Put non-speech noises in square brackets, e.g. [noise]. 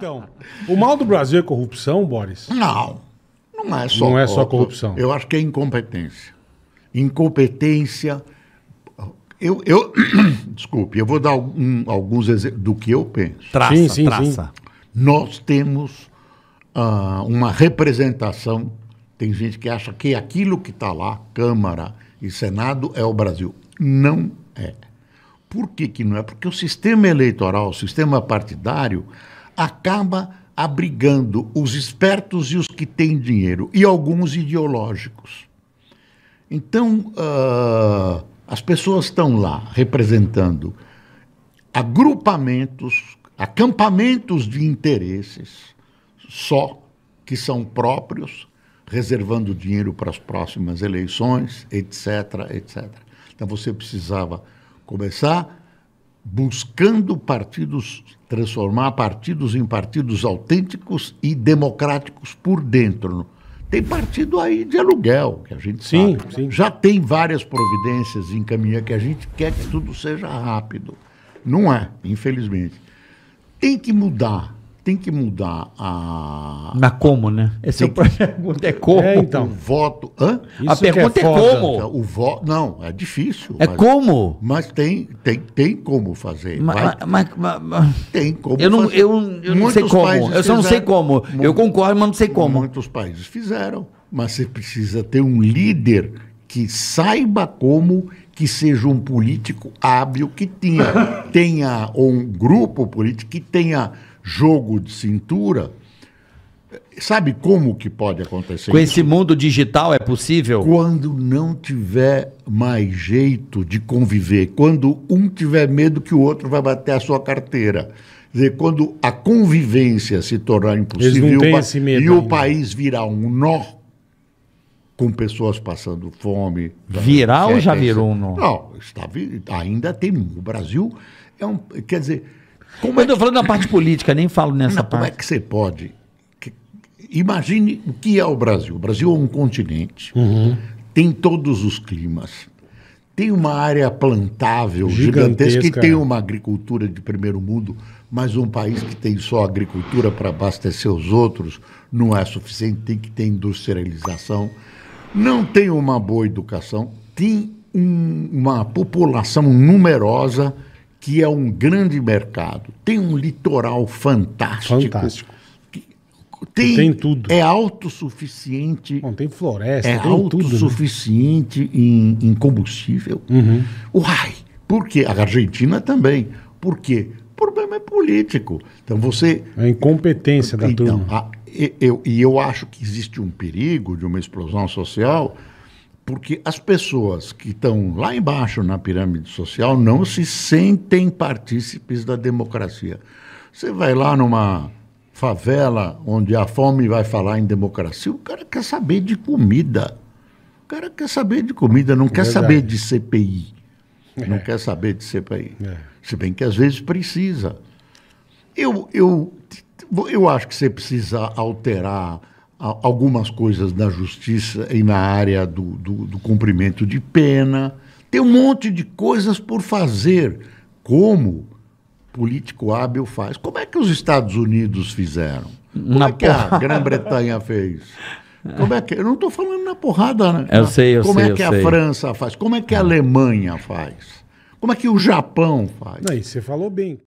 Então, o mal do Brasil é corrupção, Boris? Não. Não é só, não é só corrupção. Eu acho que é incompetência. Incompetência. Eu, eu [clears throat] desculpe, eu vou dar um, alguns exemplos do que eu penso. Traça, sim, sim, traça. Sim. Nós temos uh, uma representação. Tem gente que acha que aquilo que está lá, Câmara e Senado, é o Brasil. Não é. Por que, que não é? Porque o sistema eleitoral, o sistema partidário, acaba abrigando os espertos e os que têm dinheiro, e alguns ideológicos. Então, uh, as pessoas estão lá representando agrupamentos, acampamentos de interesses só que são próprios, reservando dinheiro para as próximas eleições, etc, etc. Então você precisava começar buscando partidos, transformar partidos em partidos autênticos e democráticos por dentro. Tem partido aí de aluguel, que a gente sim, sabe. Né? Sim. Já tem várias providências em caminho que a gente quer que tudo seja rápido. Não é, infelizmente. Tem que mudar tem que mudar a. na como, né? Essa é a pergunta. É como? É, então. O voto. Hã? a é pergunta é, é, como? O voto. Não, é difícil. É mas... como? Mas tem, tem, tem como fazer. Mas, mas, mas... Tem como eu não, fazer. Eu, eu não sei como. Eu só não sei como. eu concordo, mas não sei como. Muitos países fizeram. Mas você precisa ter um líder que saiba como que seja um político hábil, que [laughs] tenha, tenha ou um grupo político que tenha jogo de cintura. Sabe como que pode acontecer? Com isso? esse mundo digital é possível? Quando não tiver mais jeito de conviver, quando um tiver medo que o outro vai bater a sua carteira. Quer dizer, quando a convivência se tornar impossível e o país virar um nó com pessoas passando fome. Virar ou já virou? Não, não está, ainda tem. O Brasil é um. Quer dizer. Como eu é estou falando da parte política, nem falo nessa não, parte. Como é que você pode. Que, imagine o que é o Brasil. O Brasil é um continente, uhum. tem todos os climas, tem uma área plantável gigantesca, gigantesca e tem é. uma agricultura de primeiro mundo, mas um país que tem só agricultura para abastecer os outros não é suficiente, tem que ter industrialização não tem uma boa educação, tem um, uma população numerosa que é um grande mercado, tem um litoral fantástico. Fantástico. tem, tem, tudo. É autossuficiente. Bom, tem floresta, é tem né? autossuficiente né? em, em, combustível. Uhum. Uai! Por quê? A Argentina também. Por quê? O problema é político. Então você. A é incompetência da então, turma. A, e eu, e eu acho que existe um perigo de uma explosão social, porque as pessoas que estão lá embaixo na pirâmide social não se sentem partícipes da democracia. Você vai lá numa favela onde a fome vai falar em democracia, o cara quer saber de comida. O cara quer saber de comida, não quer saber de CPI. É. Não quer saber de CPI. É. Se bem que às vezes precisa. Eu, eu eu acho que você precisa alterar algumas coisas na justiça e na área do, do, do cumprimento de pena. Tem um monte de coisas por fazer, como político hábil faz. Como é que os Estados Unidos fizeram? Como na é que porra. a Grã-Bretanha [laughs] fez? Como é que, eu não estou falando na porrada, né? Eu sei, eu Como é sei. Como é que a sei. França faz? Como é que a ah. Alemanha faz? Como é que o Japão faz? Não, e você falou bem.